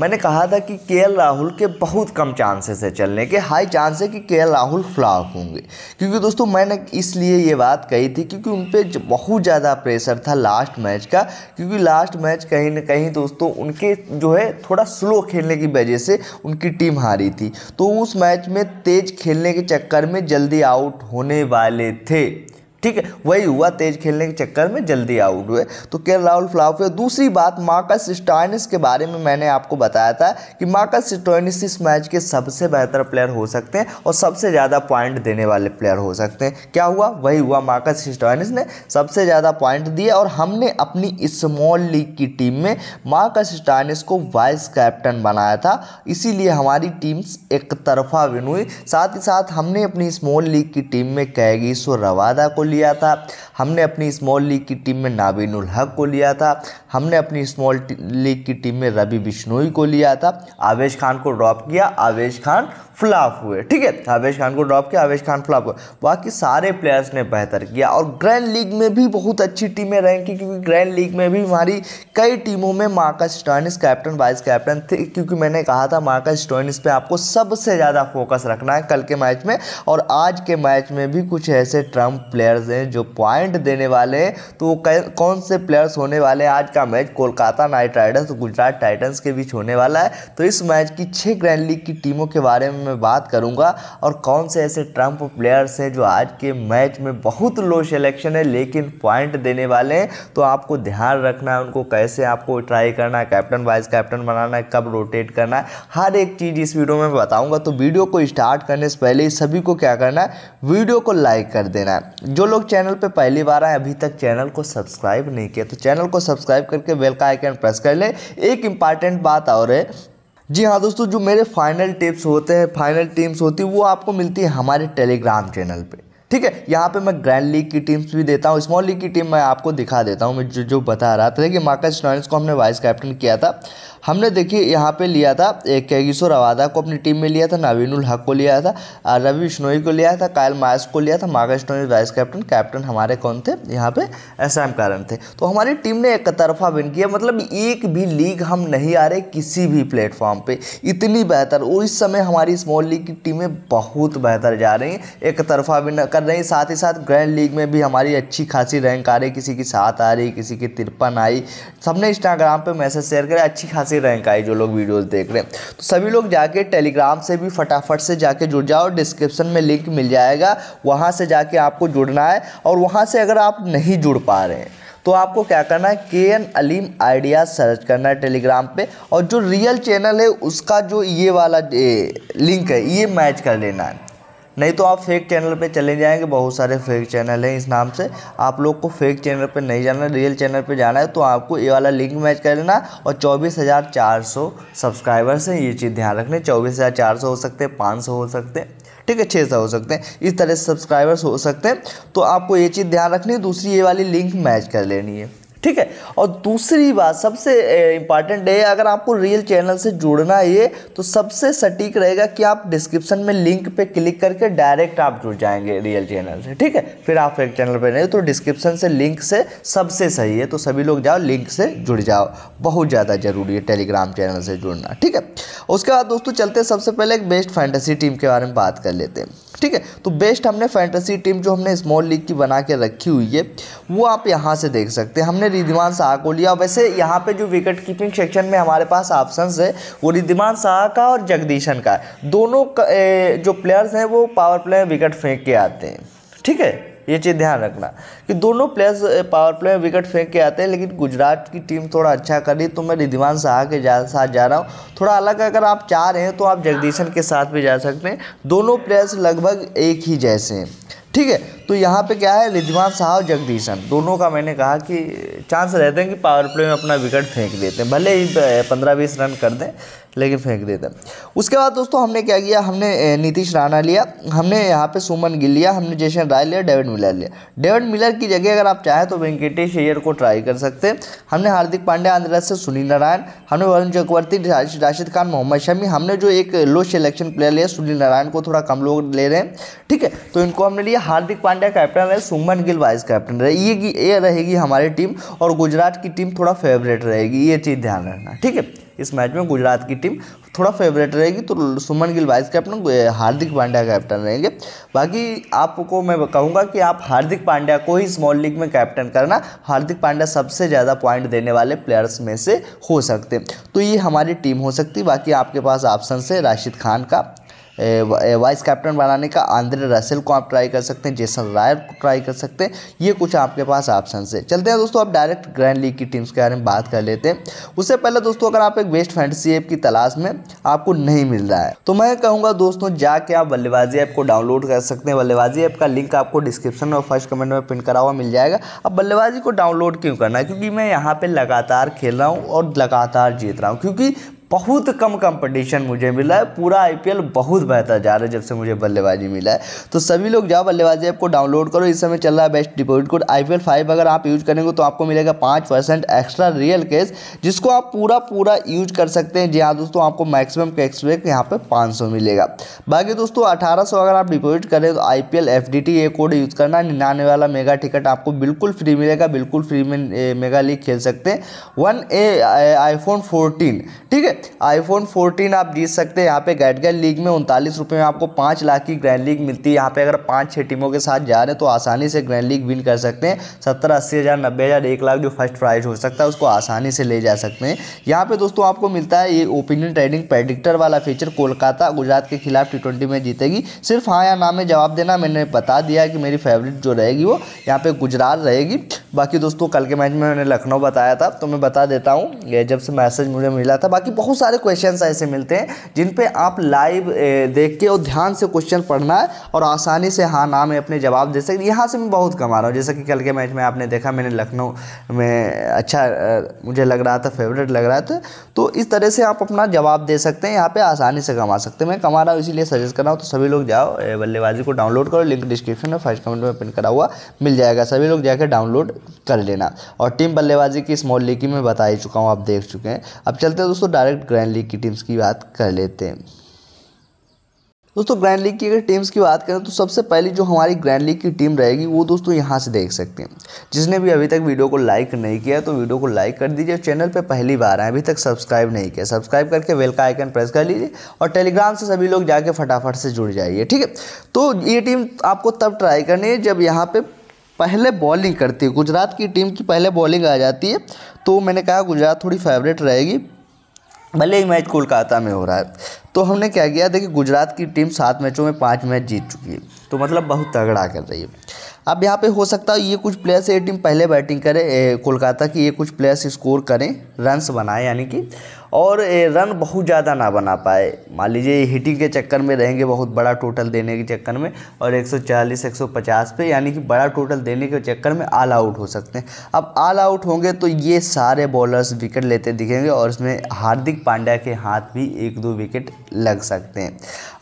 मैंने कहा था कि के राहुल के बहुत कम चांसेस है चलने के हाई चांस है कि के राहुल फ्लॉप होंगे क्योंकि दोस्तों मैंने इसलिए ये बात कही थी क्योंकि उन पर बहुत ज़्यादा प्रेशर था लास्ट मैच का क्योंकि लास्ट मैच कहीं ना कहीं दोस्तों उनके जो है थोड़ा स्लो खेलने की वजह से उनकी टीम हारी थी तो उस मैच में तेज़ खेलने के चक्कर में जल्दी आउट होने वाले थे ठीक है वही हुआ तेज खेलने के चक्कर में जल्दी आउट हुए तो के राहुल फ्लाफ हुए दूसरी बात मार्कस स्टॉइनिस के बारे में मैंने आपको बताया था कि मार्कस स्टॉइनिस इस मैच के सबसे बेहतर प्लेयर हो सकते हैं और सबसे ज़्यादा पॉइंट देने वाले प्लेयर हो सकते हैं क्या हुआ वही हुआ मार्कस स्टॉइनिस ने सबसे ज़्यादा पॉइंट दिए और हमने अपनी स्मॉल लीग की टीम में मार्कस स्टॉइनिस को वाइस कैप्टन बनाया था इसीलिए हमारी टीम एक तरफा विन हुई साथ ही साथ हमने अपनी स्मॉल लीग की टीम में कैगीश्वर रवादा को लिया था हमने अपनी स्मॉल लीग की टीम में नाबिनुल हक को लिया था हमने अपनी स्मॉल लीग की टीम में रवि बिश्नोई को लिया था आवेश खान को ड्रॉप किया आवेश खान फ्लाप हुए ठीक है आवेश खान को ड्रॉप किया आवेश खान फ्लाप हुए बाकी सारे प्लेयर्स ने बेहतर किया और ग्रैंड लीग में भी बहुत अच्छी टीमें रैंक की क्योंकि ग्रैंड लीग में भी हमारी कई टीमों में Marcus Stoinis captain vice captain थे क्योंकि मैंने कहा था मार्कस स्टोनिस पे आपको सबसे ज़्यादा फोकस रखना है कल के मैच में और आज के मैच में भी कुछ ऐसे ट्रम्प प्लेयर्स हैं जो पॉइंट देने वाले हैं तो वो कौन से प्लेयर्स होने वाले हैं आज का match Kolkata knight riders Gujarat titans के बीच होने वाला है तो इस मैच की छः ग्रैंड लीग की टीमों के बारे में में मैं बात करूंगा और कौन से ऐसे ट्रंप प्लेयर्स हैं जो आज के मैच में बहुत लो सेलेक्शन है लेकिन पॉइंट देने वाले हैं तो आपको ध्यान रखना है उनको कैसे आपको ट्राई करना है कैप्टन वाइस कैप्टन बनाना है कब रोटेट करना है हर एक चीज़ इस वीडियो में बताऊँगा तो वीडियो को स्टार्ट करने से पहले सभी को क्या करना है वीडियो को लाइक कर देना है जो लोग चैनल पर पहली बार आए अभी तक चैनल को सब्सक्राइब नहीं किया तो चैनल को सब्सक्राइब करके बेल का आइकन प्रेस कर ले एक इंपॉर्टेंट बात और है जी हाँ दोस्तों जो मेरे फाइनल टिप्स होते हैं फाइनल टीम्स होती है वो आपको मिलती है हमारे टेलीग्राम चैनल पे ठीक है यहाँ पे मैं ग्रैंड लीग की टीम्स भी देता हूँ स्मॉल लीग की टीम मैं आपको दिखा देता हूँ मैं जो जो बता रहा था कि मार्कस नॉइस को हमने वाइस कैप्टन किया था हमने देखिए यहाँ पे लिया था एक कैगिसो रवादा को अपनी टीम में लिया था नवीनुल हक को लिया था रवि बिश्नोई को लिया था कायल मायस को लिया था मागस नोई वाइस कैप्टन कैप्टन हमारे कौन थे यहाँ पे एस एम कारण थे तो हमारी टीम ने एक तरफा विन किया मतलब एक भी लीग हम नहीं आ रहे किसी भी प्लेटफॉर्म पर इतनी बेहतर और इस समय हमारी स्मॉल लीग की टीमें बहुत बेहतर जा रही हैं एक तरफा विन कर रही हैं साथ ही साथ ग्रैंड लीग में भी हमारी अच्छी खासी रैंक आ रही किसी की साथ आ रही किसी की तिरपन आई सबने इंस्टाग्राम पर मैसेज शेयर करे अच्छी खासी खासी रैंक आई जो लोग वीडियोस देख रहे हैं तो सभी लोग जाके टेलीग्राम से भी फटाफट से जाके जुड़ जाओ डिस्क्रिप्शन में लिंक मिल जाएगा वहाँ से जाके आपको जुड़ना है और वहाँ से अगर आप नहीं जुड़ पा रहे हैं तो आपको क्या करना है के एन अलीम आइडिया सर्च करना है टेलीग्राम पे और जो रियल चैनल है उसका जो ये वाला लिंक है ये मैच कर लेना है नहीं तो आप फेक चैनल पे चले जाएंगे बहुत सारे फेक चैनल हैं इस नाम से आप लोग को फेक चैनल पे नहीं जाना रियल चैनल पे जाना है तो आपको ये वाला लिंक मैच कर लेना और चौबीस हज़ार चार सौ सब्सक्राइबर्स हैं ये चीज़ ध्यान रखने चौबीस हज़ार चार सौ हो सकते हैं पाँच सौ हो सकते हैं ठीक है छः सौ हो सकते हैं इस तरह से सब्सक्राइबर्स हो सकते हैं तो आपको ये चीज़ ध्यान रखनी है दूसरी ये वाली लिंक मैच कर लेनी है ठीक है और दूसरी बात सबसे इंपॉर्टेंट है अगर आपको रियल चैनल से जुड़ना है ये तो सबसे सटीक रहेगा कि आप डिस्क्रिप्शन में लिंक पे क्लिक करके डायरेक्ट आप जुड़ जाएंगे रियल चैनल से ठीक है फिर आप एक चैनल पर नहीं तो डिस्क्रिप्शन से लिंक से सबसे सही है तो सभी लोग जाओ लिंक से जुड़ जाओ बहुत ज़्यादा ज़रूरी है टेलीग्राम चैनल से जुड़ना ठीक है उसके बाद दोस्तों चलते सबसे पहले एक बेस्ट फैंटेसी टीम के बारे में बात कर लेते हैं ठीक है तो बेस्ट हमने फैंटेसी टीम जो हमने स्मॉल लीग की बना के रखी हुई है वो आप यहाँ से देख सकते हैं हमने रिधिमान शाह को लिया वैसे यहाँ पे जो विकेट कीपिंग सेक्शन में हमारे पास ऑप्शन है वो रिधिमान शाह का और जगदीशन का दोनों का, ए, जो प्लेयर्स हैं वो पावर प्ले विकेट फेंक के आते हैं ठीक है ये चीज़ ध्यान रखना कि दोनों प्लेयर्स पावर प्ले में विकेट फेंक के आते हैं लेकिन गुजरात की टीम थोड़ा अच्छा करी तो मैं रिधिवान शाह के जा, साथ जा रहा हूँ थोड़ा अलग अगर आप चाह रहे हैं तो आप जगदीशन के साथ भी जा सकते हैं दोनों प्लेयर्स लगभग एक ही जैसे हैं ठीक है तो यहाँ पे क्या है रिजवान साहब जगदीशन दोनों का मैंने कहा कि चांस रहते हैं कि पावर प्ले में अपना विकेट फेंक देते हैं भले ही पंद्रह बीस रन कर दें लेकिन फेंक देते हैं उसके बाद दोस्तों हमने क्या किया हमने नीतीश राणा लिया हमने यहाँ पे सुमन गिल लिया हमने जैसन राय लिया डेविड मिलर लिया डेविड मिलर की जगह अगर आप चाहें तो वेंकटेश अयर को ट्राई कर सकते हैं हमने हार्दिक पांड्या आंध्र से सुनील नारायण हमने वरुण चक्रवर्ती राशिद खान मोहम्मद शमी हमने जो एक लो सेलेक्शन प्लेयर लिया सुनील नारायण को थोड़ा कम लोग ले रहे हैं ठीक है तो इनको हमने लिया हार्दिक पांड्या कैप्टन रहे सुमन गिल वाइस कैप्टन रहे ये ये रहेगी हमारी टीम और गुजरात की टीम थोड़ा फेवरेट रहेगी ये चीज़ ध्यान रखना ठीक है इस मैच में गुजरात की टीम थोड़ा फेवरेट रहेगी तो Suman Gill vice captain Hardik Pandya captain रहेंगे बाकी आपको मैं कहूँगा कि आप हार्दिक पांड्या को ही स्मॉल लीग में कैप्टन करना हार्दिक पांड्या सबसे ज़्यादा पॉइंट देने वाले प्लेयर्स में से हो सकते तो ये हमारी टीम हो सकती बाकी आपके पास ऑप्शन है राशिद खान का वाइस कैप्टन बनाने का आंद्रे रसेल को आप ट्राई कर सकते हैं जेसन रायर को ट्राई कर सकते हैं ये कुछ आपके पास ऑप्शन है चलते हैं दोस्तों आप डायरेक्ट ग्रैंड लीग की टीम्स के बारे में बात कर लेते हैं उससे पहले दोस्तों अगर आप एक बेस्ट फैंटसी ऐप की तलाश में आपको नहीं मिल रहा है तो मैं कहूँगा दोस्तों जाके आप बल्लेबाजी ऐप को डाउनलोड कर सकते हैं बल्लेबाजी ऐप का लिंक आपको डिस्क्रिप्शन में और फर्स्ट कमेंट में पिन करा हुआ मिल जाएगा अब बल्लेबाजी को डाउनलोड क्यों करना है क्योंकि मैं यहाँ पर लगातार खेल रहा हूँ और लगातार जीत रहा हूँ क्योंकि बहुत कम कंपटीशन मुझे मिला है पूरा आईपीएल बहुत बेहतर जा रहा है जब से मुझे बल्लेबाजी मिला है तो सभी लोग जाओ बल्लेबाजी ऐप को डाउनलोड करो इस समय चल रहा है best deposit code I P अगर आप यूज करेंगे तो आपको मिलेगा पाँच परसेंट एक्स्ट्रा रियल केस जिसको आप पूरा पूरा यूज कर सकते हैं जी हाँ दोस्तों आपको मैक्सिमम कैशबैक यहाँ पर पाँच मिलेगा बाकी दोस्तों अठारह अगर आप डिपोज़िट करें तो आई पी ये कोड यूज़ करना निन्यानवे वाला मेगा टिकट आपको बिल्कुल फ्री मिलेगा बिल्कुल फ्री में मेगा लीग खेल सकते हैं वन ए आईफोन फोर्टीन ठीक है आईफोन 14 आप जीत सकते हैं यहाँ पे गैट लीग में उनतालीस रुपये में आपको पाँच लाख की ग्रैंड लीग मिलती है यहाँ पे अगर पाँच छः टीमों के साथ जा रहे हैं तो आसानी से ग्रैंड लीग विन कर सकते हैं सत्तर अस्सी हज़ार नब्बे हज़ार एक लाख जो फर्स्ट प्राइज हो सकता है उसको आसानी से ले जा सकते हैं यहाँ पे दोस्तों आपको मिलता है ये ओपिनियन ट्रेडिंग प्रेडिक्टर वाला फीचर कोलकाता गुजरात के खिलाफ टी में जीतेगी सिर्फ हाँ या ना में जवाब देना मैंने बता दिया कि मेरी फेवरेट जो रहेगी वो यहाँ पर गुजरात रहेगी बाकी दोस्तों कल के मैच में मैंने लखनऊ बताया था तो मैं बता देता हूँ जब से मैसेज मुझे मिला था बाकी बहुत बहुत सारे क्वेश्चन ऐसे मिलते हैं जिन पे आप लाइव देख के और ध्यान से क्वेश्चन पढ़ना है और आसानी से हाँ ना में अपने जवाब दे सकते यहाँ से मैं बहुत कमा रहा हूँ जैसे कि कल के मैच में आपने देखा मैंने लखनऊ में अच्छा मुझे लग रहा था फेवरेट लग रहा था तो इस तरह से आप अपना जवाब दे सकते हैं यहाँ पर आसानी से कमा सकते हैं मैं कमा रहा हूँ इसीलिए सजेस्ट कर रहा हूँ तो सभी लोग जाओ बल्लेबाजी को डाउनलोड करो लिंक डिस्क्रिप्शन में फर्स्ट कमेंट में पिन करा हुआ मिल जाएगा सभी लोग जाकर डाउनलोड कर लेना और टीम बल्लेबाजी की स्मॉल लीग की मैं बता ही चुका हूँ आप देख चुके हैं अब चलते हैं दोस्तों डायरेक्ट डायरेक्ट ग्रैंड लीग की टीम्स की बात कर लेते हैं दोस्तों ग्रैंड लीग की अगर टीम्स की बात करें तो सबसे पहले जो हमारी ग्रैंड लीग की टीम रहेगी वो दोस्तों यहाँ से देख सकते हैं जिसने भी अभी तक वीडियो को लाइक नहीं किया तो वीडियो को लाइक कर दीजिए चैनल पे पहली बार आए अभी तक सब्सक्राइब नहीं किया सब्सक्राइब करके वेल का आइकन प्रेस कर लीजिए और टेलीग्राम से सभी लोग जाके फटाफट से जुड़ जाइए ठीक है तो ये टीम आपको तब ट्राई करनी है जब यहाँ पर पहले बॉलिंग करती है गुजरात की टीम की पहले बॉलिंग आ जाती है तो मैंने कहा गुजरात थोड़ी फेवरेट रहेगी भले ही मैच कोलकाता में हो रहा है तो हमने क्या किया देखिए गुजरात की टीम सात मैचों में पाँच मैच जीत चुकी है तो मतलब बहुत तगड़ा कर रही है अब यहाँ पे हो सकता है ये कुछ प्लेयर्स ये टीम पहले बैटिंग करे कोलकाता की ये कुछ प्लेयर्स स्कोर करें रन्स बनाए यानी कि और रन बहुत ज़्यादा ना बना पाए मान लीजिए हिटिंग के चक्कर में रहेंगे बहुत बड़ा टोटल देने के चक्कर में और 140 150 पे यानी कि बड़ा टोटल देने के चक्कर में ऑल आउट हो सकते हैं अब ऑल आउट होंगे तो ये सारे बॉलर्स विकेट लेते दिखेंगे और इसमें हार्दिक पांड्या के हाथ भी एक दो विकेट लग सकते हैं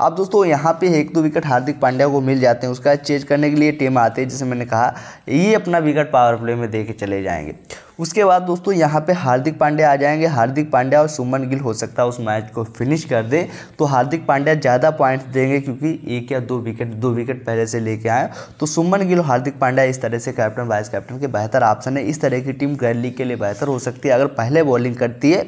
अब दोस्तों यहाँ पर एक दो विकेट हार्दिक पांड्या को मिल जाते हैं उसका चेंज करने के लिए टीम आती है जैसे मैंने कहा ये अपना विकेट पावर प्ले में दे के चले जाएंगे उसके बाद दोस्तों यहाँ पे हार्दिक पांड्या आ जाएंगे हार्दिक पांड्या और सुमन गिल हो सकता है उस मैच को फिनिश कर दे तो हार्दिक पांड्या ज़्यादा पॉइंट्स देंगे क्योंकि एक या दो विकेट दो विकेट पहले से लेके आए तो सुमन गिल हार्दिक पांड्या इस तरह से कैप्टन वाइस कैप्टन के बेहतर ऑप्शन है इस तरह की टीम गैरली लीग के लिए बेहतर हो सकती है अगर पहले बॉलिंग करती है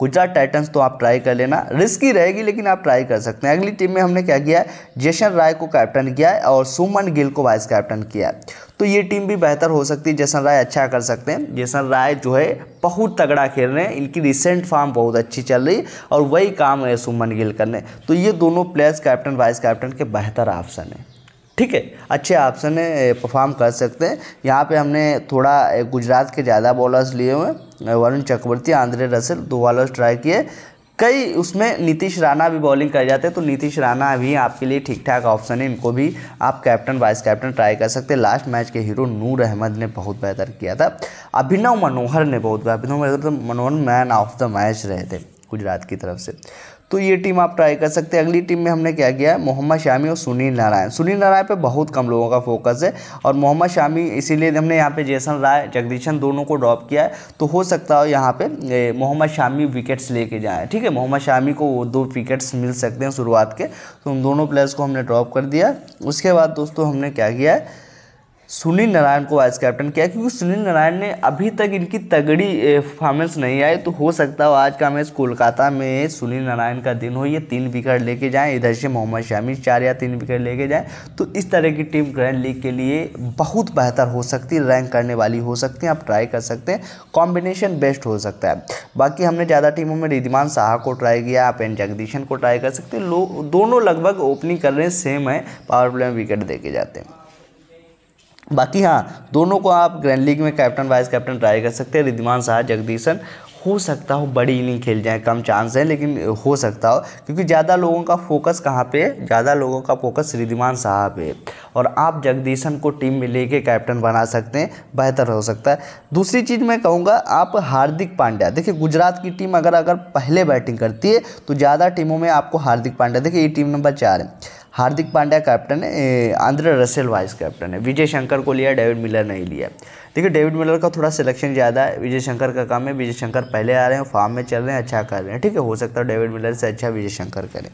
गुजरात टाइटन्स तो आप ट्राई कर लेना रिस्की रहेगी लेकिन आप ट्राई कर सकते हैं अगली टीम में हमने क्या किया है राय को कैप्टन किया है और सुमन गिल को वाइस कैप्टन किया है तो ये टीम भी बेहतर हो सकती है जैसन राय अच्छा कर सकते हैं जैसन राय जो है बहुत तगड़ा खेल रहे हैं इनकी रिसेंट फॉर्म बहुत अच्छी चल रही और वही काम है सुमन गिल करने तो ये दोनों प्लेयर्स कैप्टन वाइस कैप्टन के बेहतर ऑप्शन है ठीक है अच्छे ऑप्शन है परफॉर्म कर सकते हैं यहाँ पे हमने थोड़ा गुजरात के ज़्यादा बॉलर्स लिए हुए हैं वरुण चक्रवर्ती आंद्रे रसेल दो बॉलर स्ट्राइक किए कई उसमें नीतीश राणा भी बॉलिंग कर जाते हैं तो नीतीश राणा भी आपके लिए ठीक ठाक ऑप्शन है इनको भी आप कैप्टन वाइस कैप्टन ट्राई कर सकते हैं लास्ट मैच के हीरो नूर अहमद ने बहुत बेहतर किया था अभिनव मनोहर ने बहुत Abhinav Manohar man of the match रहे थे गुजरात की तरफ से तो ये टीम आप ट्राई कर सकते हैं अगली टीम में हमने क्या किया है मोहम्मद शामी और सुनील नारायण सुनील नारायण पे बहुत कम लोगों का फोकस है और मोहम्मद शामी इसीलिए हमने यहाँ पे जैसन राय जगदीशन दोनों को ड्रॉप किया है तो हो सकता है यहाँ पे मोहम्मद शामी विकेट्स लेके जाएँ ठीक है मोहम्मद शामी को दो विकेट्स मिल सकते हैं शुरुआत के तो उन दोनों प्लेयर्स को हमने ड्रॉप कर दिया उसके बाद दोस्तों हमने क्या किया है सुनील नारायण को वाइस कैप्टन किया क्योंकि सुनील नारायण ने अभी तक इनकी तगड़ी परफॉर्मेंस नहीं आई तो हो सकता है आज का मैच कोलकाता में सुनील नारायण का दिन हो ये तीन विकेट लेके जाएं इधर से मोहम्मद शामी चार या तीन विकेट लेके जाएं तो इस तरह की टीम ग्रैंड लीग के लिए बहुत बेहतर हो सकती रैंक करने वाली हो सकती है आप ट्राई कर सकते हैं कॉम्बिनेशन बेस्ट हो सकता है बाकी हमने ज़्यादा टीमों में रिदिमान शाह को ट्राई किया आप एन जगदीशन को ट्राई कर सकते हैं दोनों लगभग ओपनिंग कर रहे हैं सेम है पावर प्ले में विकेट दे जाते हैं बाकी हाँ दोनों को आप ग्रैंड लीग में कैप्टन वाइस कैप्टन ट्राई कर सकते हैं रिद्धिमान शाह जगदीशन हो सकता हो बड़ी इनिंग खेल जाए कम चांस है लेकिन हो सकता हो क्योंकि ज़्यादा लोगों का फोकस कहाँ पे है ज़्यादा लोगों का फोकस रिद्वान शाह पे और आप जगदीशन को टीम में लेके कैप्टन बना सकते हैं बेहतर हो सकता है दूसरी चीज़ मैं कहूँगा आप हार्दिक पांड्या देखिए गुजरात की टीम अगर अगर पहले बैटिंग करती है तो ज़्यादा टीमों में आपको हार्दिक पांड्या देखिए ये टीम नंबर चार है हार्दिक पांड्या कैप्टन है आंध्र रसेल वाइस कैप्टन है विजय शंकर को लिया डेविड मिलर नहीं लिया देखिए डेविड मिलर का थोड़ा सिलेक्शन ज़्यादा है विजय शंकर का काम है विजय शंकर पहले आ रहे हैं फार्म में चल रहे हैं अच्छा कर रहे हैं ठीक है हो सकता है डेविड मिलर से अच्छा विजय शंकर करें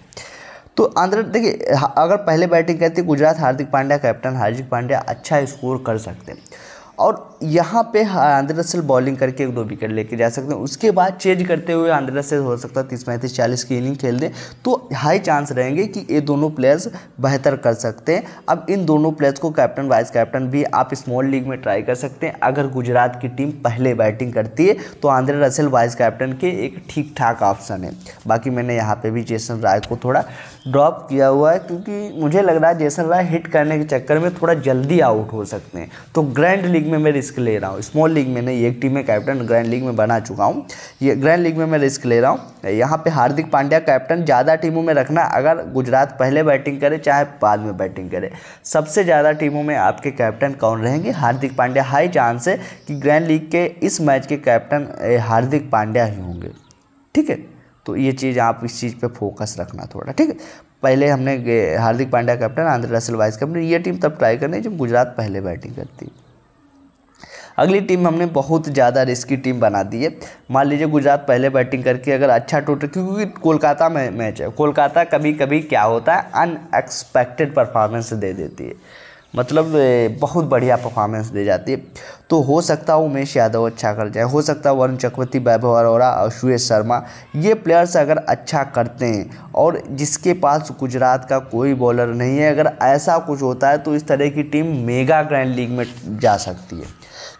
तो आंध्र देखिए अगर पहले बैटिंग करती गुजरात हार्दिक पांड्या कैप्टन हार्दिक पांड्या अच्छा स्कोर कर सकते हैं और यहाँ पे आंध्र रसल बॉलिंग करके एक दो विकेट लेके जा सकते हैं उसके बाद चेंज करते हुए आंध्र रसल हो सकता है तीस पैंतीस चालीस की इनिंग खेल दें तो हाई चांस रहेंगे कि ये दोनों प्लेयर्स बेहतर कर सकते हैं अब इन दोनों प्लेयर्स को कैप्टन वाइस कैप्टन भी आप स्मॉल लीग में ट्राई कर सकते हैं अगर गुजरात की टीम पहले बैटिंग करती है तो आंध्र रसल वाइस कैप्टन के एक ठीक ठाक ऑप्शन है बाकी मैंने यहाँ पर भी जेसन राय को थोड़ा ड्रॉप किया हुआ है क्योंकि मुझे लग रहा है जैसन राय हिट करने के चक्कर में थोड़ा जल्दी आउट हो सकते हैं तो ग्रैंड लीग में मैं रिस्क ले रहा हूँ स्मॉल लीग में नहीं एक टीम में कैप्टन ग्रैंड लीग में बना चुका हूँ ये ग्रैंड लीग में मैं रिस्क ले रहा हूँ यहाँ पर हार्दिक पांड्या कैप्टन ज़्यादा टीमों में रखना अगर गुजरात पहले बैटिंग करे चाहे बाद में बैटिंग करे सबसे ज़्यादा टीमों में आपके कैप्टन कौन रहेंगे हार्दिक पांड्या हाई चांस है कि ग्रैंड लीग के इस मैच के कैप्टन हार्दिक पांड्या ही होंगे ठीक है तो ये चीज़ आप इस चीज़ पे फोकस रखना थोड़ा ठीक है पहले हमने Hardik Pandya captain Andre Russell vice captain ये टीम तब ट्राई करनी जब गुजरात पहले बैटिंग करती अगली टीम हमने बहुत ज़्यादा रिस्की टीम बना दी है मान लीजिए गुजरात पहले बैटिंग करके अगर अच्छा टोटल क्योंकि कोलकाता में मैच है कोलकाता कभी कभी क्या होता है अनएक्सपेक्टेड परफॉर्मेंस दे देती है मतलब बहुत बढ़िया परफॉर्मेंस दे जाती है तो हो सकता है उमेश यादव अच्छा कर जाए हो सकता है वरुण चक्रवर्ती वैभव अरोरा और सुरेश शर्मा ये प्लेयर्स अगर अच्छा करते हैं और जिसके पास गुजरात का कोई बॉलर नहीं है अगर ऐसा कुछ होता है तो इस तरह की टीम मेगा ग्रैंड लीग में जा सकती है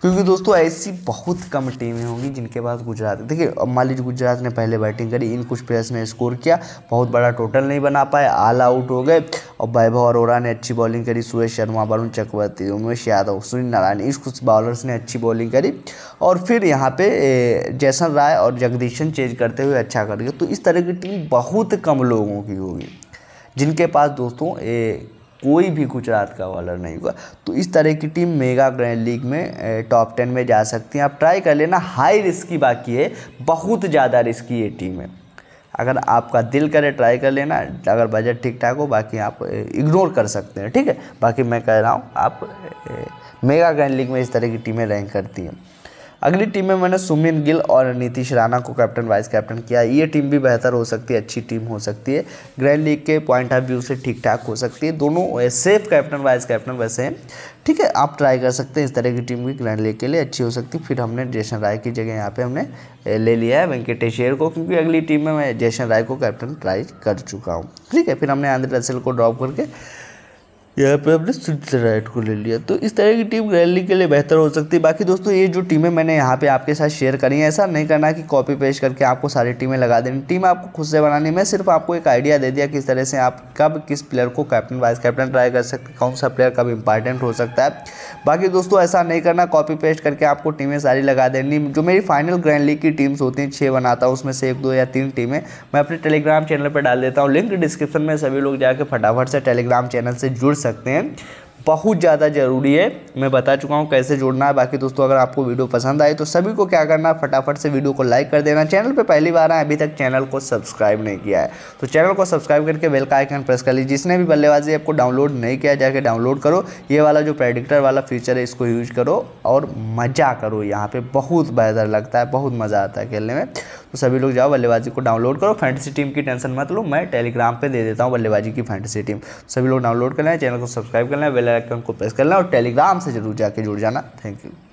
क्योंकि दोस्तों ऐसी बहुत कम टीमें होंगी जिनके पास गुजरात देखिए मान लीजिए गुजरात ने पहले बैटिंग करी इन कुछ प्लेयर्स ने स्कोर किया बहुत बड़ा टोटल नहीं बना पाए ऑल आउट हो गए और वैभव अरोरा ने अच्छी बॉलिंग करी सुरेश शर्मा वरुण चक्रवर्ती उमेश यादव सुनील नारायण इस कुछ बॉलर्स ने अच्छी बॉलिंग करी और फिर यहाँ पे जैसन राय और जगदीशन चेंज करते हुए अच्छा कर गए तो इस तरह की टीम बहुत कम लोगों की होगी जिनके पास दोस्तों कोई भी गुजरात का बॉलर नहीं हुआ तो इस तरह की टीम मेगा ग्रैंड लीग में टॉप टेन में जा सकती हैं आप ट्राई कर लेना हाई की बाकी है बहुत ज़्यादा रिस्की ये टीम है अगर आपका दिल करे ट्राई कर लेना अगर बजट ठीक ठाक हो बाकी आप इग्नोर कर सकते हैं ठीक है बाकी मैं कह रहा हूँ आप मेगा ग्रैंड लीग में इस तरह की टीमें रैंक करती हैं अगली टीम में मैंने सुमिन गिल और नीतीश राणा को कैप्टन वाइस कैप्टन किया ये टीम भी बेहतर हो सकती है अच्छी टीम हो सकती है ग्रैंड लीग के पॉइंट ऑफ व्यू से ठीक ठाक हो सकती है दोनों सेफ कैप्टन वाइस कैप्टन वैसे हैं ठीक है आप ट्राई कर सकते हैं इस तरह की टीम भी ग्रैंड लीग के लिए अच्छी हो सकती फिर हमने जैसन राय की जगह यहाँ पर हमने ले लिया है वेंकटेश्वर को क्योंकि अगली टीम में मैं जैसन राय को कैप्टन ट्राई कर चुका हूँ ठीक है फिर हमने आंध्र रसल को ड्रॉप करके यहाँ पे हमने स्विट्जरलैंड को ले लिया तो इस तरह की टीम रैली के लिए बेहतर हो सकती है बाकी दोस्तों ये जो टीमें मैंने यहाँ पे आपके साथ शेयर करी हैं ऐसा नहीं करना कि कॉपी पेस्ट करके आपको सारी टीमें लगा देनी टीम आपको खुद से बनानी मैं सिर्फ आपको एक आइडिया दे दिया किस तरह से आप कब किस प्लेयर को कैप्टन वाइस कैप्टन ट्राई कर सकते कौन सा प्लेयर कब इंपॉर्टेंट हो सकता है बाकी दोस्तों ऐसा नहीं करना कॉपी पेस्ट करके आपको टीमें सारी लगा देनी जो मेरी फाइनल ग्रैंड लीग की टीम्स होती हैं छः बनाता हूँ उसमें से एक दो या तीन टीमें मैं अपने टेलीग्राम चैनल पर डाल देता हूँ लिंक डिस्क्रिप्शन में सभी लोग जाकर फटाफट से टेलीग्राम चैनल से जुड़ सकते हैं बहुत ज़्यादा ज़रूरी है मैं बता चुका हूँ कैसे जोड़ना है बाकी दोस्तों अगर आपको वीडियो पसंद आए तो सभी को क्या करना है फटाफट से वीडियो को लाइक कर देना चैनल पे पहली बार आए अभी तक चैनल को सब्सक्राइब नहीं किया है तो चैनल को सब्सक्राइब करके बेल का आइकन प्रेस कर लीजिए जिसने भी बल्लेबाजी आपको डाउनलोड नहीं किया जाके डाउनलोड करो ये वाला जो प्रेडिक्टर वाला फीचर है इसको यूज करो और मज़ा करो यहाँ पर बहुत बेहतर लगता है बहुत मज़ा आता है खेलने में तो सभी लोग जाओ बल्लेबाजी को डाउनलोड करो फैंटेसी टीम की टेंशन मत लो मैं टेलीग्राम पे दे देता हूँ बल्लेबाजी की फैंटेसी टीम सभी लोग डाउनलोड कर लें चैनल को सब्सक्राइब कर लें बेल आइकन को प्रेस कर लें और टेलीग्राम से जरूर जाके जुड़ जाना थैंक यू